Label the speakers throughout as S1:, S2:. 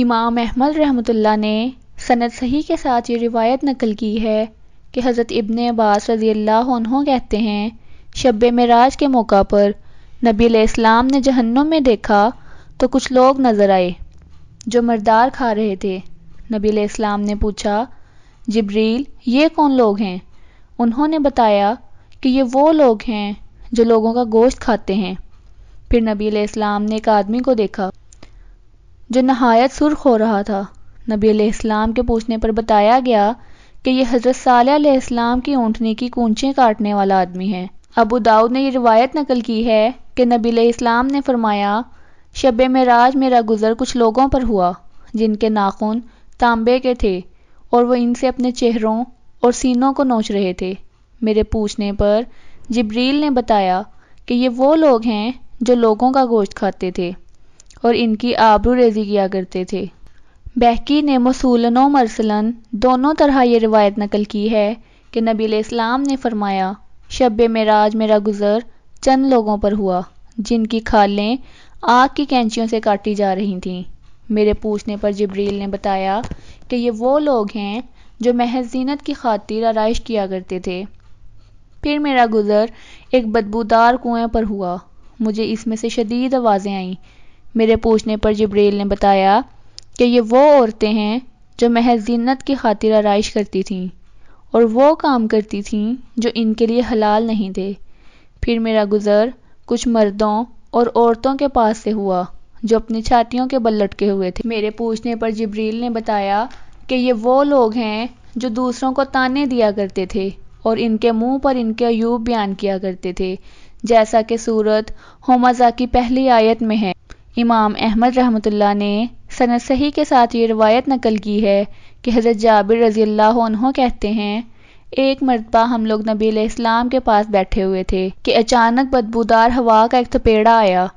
S1: इमाम अहमद रहमतुल्ला ने सनत सही के साथ ये रिवायत नकल की है कि हज़रत इबन अब्बास रजी अल्लाह कहते हैं शब मराज के मौका पर नबी इस्लाम ने जहन्नुम में देखा तो कुछ लोग नज़र आए जो मरदार खा रहे थे नबी इस्लाम ने पूछा जबरील ये कौन लोग हैं उन्होंने बताया कि ये वो लोग हैं जो लोगों का गोश्त खाते हैं फिर नबी इस्लाम ने एक आदमी को देखा जो नहायत सुर्ख हो रहा था नबी इस्लाम के पूछने पर बताया गया कि यह हज़रत सालाम की ऊँटनी की कूंचें काटने वाला आदमी है अबू दाऊद ने यह रिवायत नकल की है कि नबी इस्लाम ने फरमाया शब मराज मेरा गुज़र कुछ लोगों पर हुआ जिनके नाखून तांबे के थे और वो इनसे अपने चेहरों और सीनों को नोच रहे थे मेरे पूछने पर जबरील ने बताया कि ये वो लोग हैं जो लोगों का गोश्त खाते थे और इनकी आबरू रेजी किया करते थे बहकी ने मसूलन मरसलन दोनों तरह ये रिवायत नकल की है कि नबी इस्लाम ने फरमाया शब मराज मेरा गुज़र चंद लोगों पर हुआ जिनकी खालें आग की कैंचियों से काटी जा रही थीं मेरे पूछने पर जबरील ने बताया कि ये वो लोग हैं जो महज जीनत की खातिर आरइश किया करते थे फिर मेरा गुज़र एक बदबूदार कुएं पर हुआ मुझे इसमें से शदीद आवाज़ें आईं मेरे पूछने पर जब्रेल ने बताया कि ये वो औरतें हैं जो महज जिन्नत की खातिर आरइश करती थीं और वो काम करती थीं जो इनके लिए हलाल नहीं थे फिर मेरा गुज़र कुछ मर्दों और औरतों के पास से हुआ जो अपनी छातियों के बल लटके हुए थे मेरे पूछने पर जबरील ने बताया कि ये वो लोग हैं जो दूसरों को ताने दिया करते थे और इनके मुंह पर इनके अयूब बयान किया करते थे जैसा कि सूरत होमाजा की पहली आयत में है इमाम अहमद रहमत ने सन सही के साथ ये रवायत नकल की है कि हज़रत जाबिर रज़ी अल्लाह कहते हैं एक मरतबा हम लोग नबी इस्लाम के पास बैठे हुए थे कि अचानक बदबूदार हवा का एक थपेड़ा आया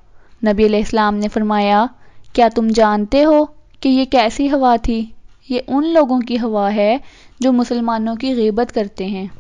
S1: नबी इस्लाम ने फरमाया क्या तुम जानते हो कि ये कैसी हवा थी ये उन लोगों की हवा है जो मुसलमानों की गबत करते हैं